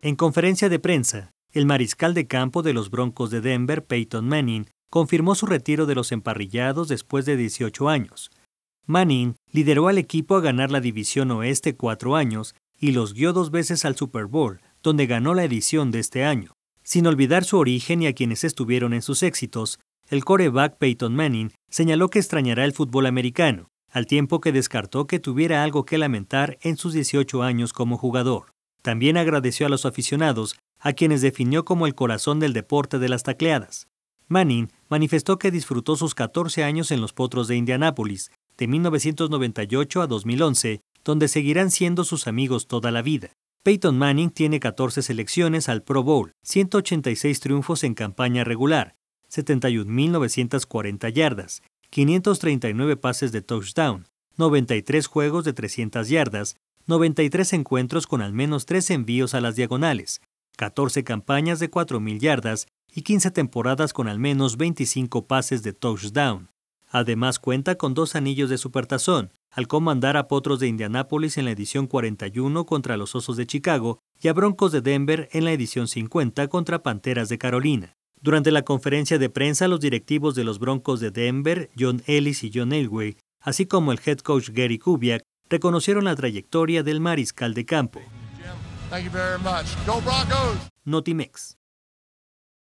En conferencia de prensa, el mariscal de campo de los Broncos de Denver, Peyton Manning, confirmó su retiro de los emparrillados después de 18 años. Manning lideró al equipo a ganar la División Oeste cuatro años y los guió dos veces al Super Bowl, donde ganó la edición de este año. Sin olvidar su origen y a quienes estuvieron en sus éxitos, el coreback Peyton Manning señaló que extrañará el fútbol americano, al tiempo que descartó que tuviera algo que lamentar en sus 18 años como jugador. También agradeció a los aficionados, a quienes definió como el corazón del deporte de las tacleadas. Manning manifestó que disfrutó sus 14 años en los Potros de Indianápolis, de 1998 a 2011, donde seguirán siendo sus amigos toda la vida. Peyton Manning tiene 14 selecciones al Pro Bowl, 186 triunfos en campaña regular, 71.940 yardas, 539 pases de touchdown, 93 juegos de 300 yardas 93 encuentros con al menos 3 envíos a las diagonales, 14 campañas de 4.000 yardas y 15 temporadas con al menos 25 pases de touchdown. Además cuenta con dos anillos de supertazón, al comandar a Potros de Indianápolis en la edición 41 contra los Osos de Chicago y a Broncos de Denver en la edición 50 contra Panteras de Carolina. Durante la conferencia de prensa, los directivos de los Broncos de Denver, John Ellis y John Elway, así como el head coach Gary Kubiak, reconocieron la trayectoria del mariscal de campo. Notimex.